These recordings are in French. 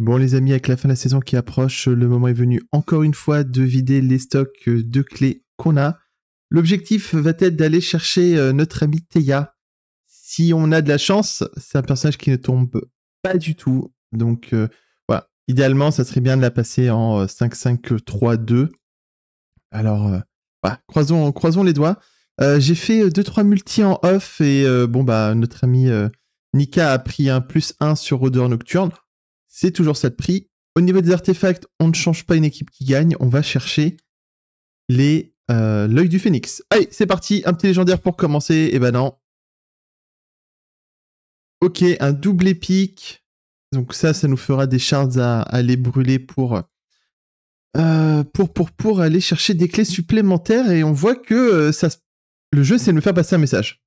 Bon les amis, avec la fin de la saison qui approche, le moment est venu encore une fois de vider les stocks de clés qu'on a. L'objectif va être d'aller chercher euh, notre ami Théa. Si on a de la chance, c'est un personnage qui ne tombe pas du tout. Donc euh, voilà, idéalement, ça serait bien de la passer en 5-5-3-2. Euh, Alors croisons, les doigts. J'ai fait 2-3 multi en off et bon bah notre ami Nika a pris un plus 1 sur Odeur Nocturne c'est toujours ça de prix. Au niveau des artefacts, on ne change pas une équipe qui gagne, on va chercher les euh, l'œil du phénix. Allez, c'est parti, un petit légendaire pour commencer. Et eh ben non. Ok, un double épique. Donc ça, ça nous fera des shards à, aller brûler pour, euh, pour, pour, pour aller chercher des clés supplémentaires. Et on voit que euh, ça, le jeu, c'est de nous faire passer un message.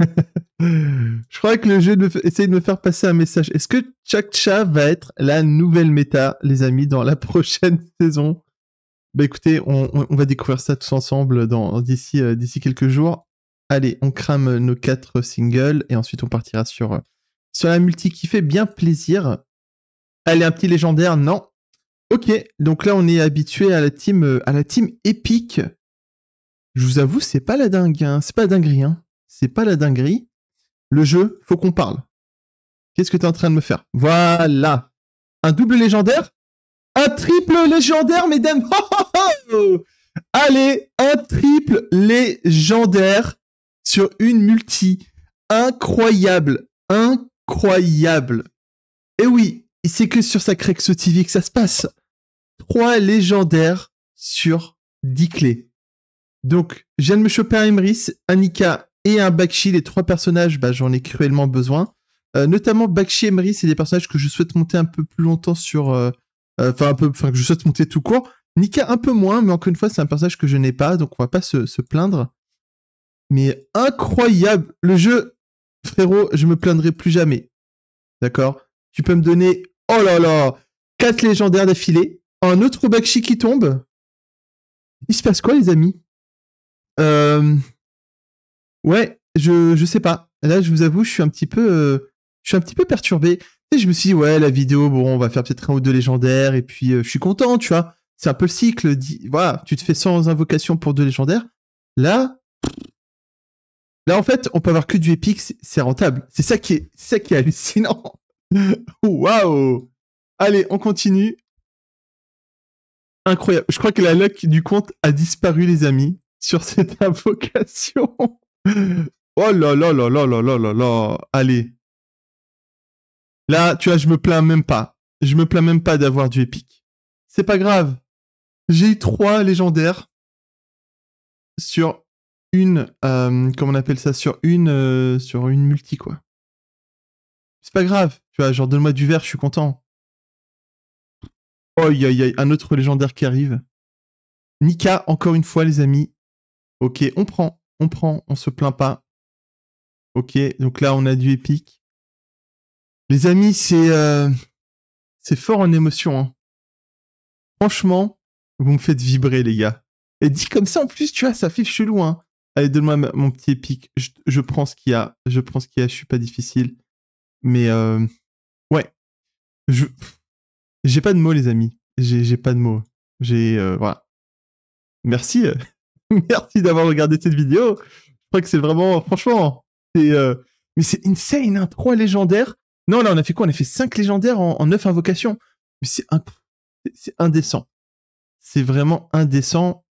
je crois que le jeu de de me faire passer un message. Est-ce que Chakcha va être la nouvelle méta, les amis, dans la prochaine saison Bah écoutez, on, va découvrir ça tous ensemble euh, d'ici, quelques jours. Allez, on crame nos quatre singles et ensuite on partira sur, euh, sur la multi qui fait bien plaisir. Allez, un petit légendaire, non Ok, donc là on est habitué à la team euh, à la team épique. Je vous avoue, c'est pas la dingue, hein. c'est pas la dinguerie. Hein c'est pas la dinguerie. Le jeu, faut qu'on parle. Qu'est-ce que tu es en train de me faire Voilà. Un double légendaire Un triple légendaire, mesdames Allez, un triple légendaire sur une multi. Incroyable. Incroyable. Eh et oui, c'est que sur sa ce TV que ça se passe. Trois légendaires sur dix clés. Donc, je viens de me choper un Emrys, et un Bakshi. Les trois personnages, bah, j'en ai cruellement besoin. Euh, notamment Bakshi et Emery, c'est des personnages que je souhaite monter un peu plus longtemps sur. Euh, euh, enfin, un peu. Enfin, que je souhaite monter tout court. Nika un peu moins, mais encore une fois, c'est un personnage que je n'ai pas, donc on va pas se, plaindre. Mais incroyable Le jeu, frérot, je me plaindrai plus jamais. D'accord Tu peux me donner, oh là là, Quatre légendaires d'affilée, un autre Bakshi qui tombe. Il se passe quoi, les amis euh, Ouais, je, je sais pas. Là, je vous avoue, je suis un petit peu, euh, je suis un petit peu perturbé. Et je me suis dit, ouais, la vidéo, bon, on va faire peut-être un ou deux légendaires, et puis euh, je suis content, tu vois. C'est un peu le cycle. voilà, tu te fais 100 invocations pour deux légendaires. Là, là, en fait, on peut avoir que du épique, c'est rentable. C'est ça qui est, ça qui est hallucinant. Waouh! Allez, on continue. Incroyable. Je crois que la luck du compte a disparu, les amis, sur cette invocation. Oh là là là là là là là là. Allez. Là, tu vois, je me plains même pas. Je me plains même pas d'avoir du épique. C'est pas grave. J'ai eu trois légendaires sur une, euh, comment on appelle ça, sur une, euh, sur une multi quoi. C'est pas grave, tu vois, genre donne-moi du vert, je suis content. Oh, il y a un autre légendaire qui arrive. Nika, encore une fois les amis. Ok, on prend on prend, on se plaint pas. Ok, donc là on a du épique. Les amis, c'est euh, c'est fort en émotion. Hein. Franchement, vous me faites vibrer les gars. Et dit comme ça en plus, tu vois, ça fait chelou. Hein. Allez, donne-moi mon petit épique. Je, prends ce qu'il y a. Je prends ce qu'il y a. Je suis pas difficile. Mais euh, ouais, je j'ai pas de mots les amis. J'ai pas de mots. J'ai euh, voilà. Merci. Merci d'avoir regardé cette vidéo. Je crois que c'est vraiment, franchement, c'est, euh, mais c'est insane, hein, trois légendaire. Non, là, on a fait quoi On a fait cinq légendaires en, neuf invocations. Mais c'est, c'est indécent. C'est vraiment indécent.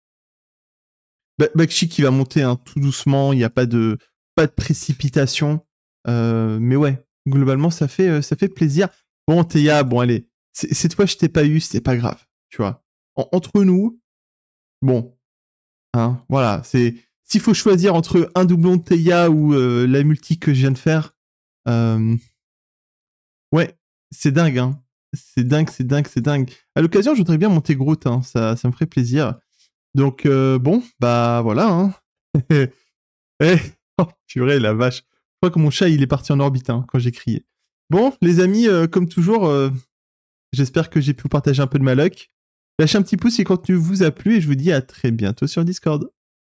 Bakshi qui va monter un hein, tout doucement, il n'y a pas de, pas de précipitation. Euh, mais ouais, globalement, ça fait, euh, ça fait plaisir. Bon, Théa, bon, allez, cette fois, je t'ai pas eu, c'est pas grave, tu vois. entre nous, bon, Hein, voilà, c'est s'il faut choisir entre un doublon de ou euh, la multi que je viens de faire, euh, ouais, c'est dingue, hein. C'est dingue, c'est dingue, c'est dingue. À l'occasion, je voudrais bien monter Groot, hein. ça, ça me ferait plaisir. Donc euh, bon, bah voilà. Hein. Eh, oh purée la vache. Je crois que mon chat il est parti en orbite hein, quand j'ai crié. Bon les amis, comme toujours, j'espère que j'ai pu vous partager un peu de ma luck. Lâchez un petit pouce si le contenu vous a plu et je vous dis à très bientôt sur Discord.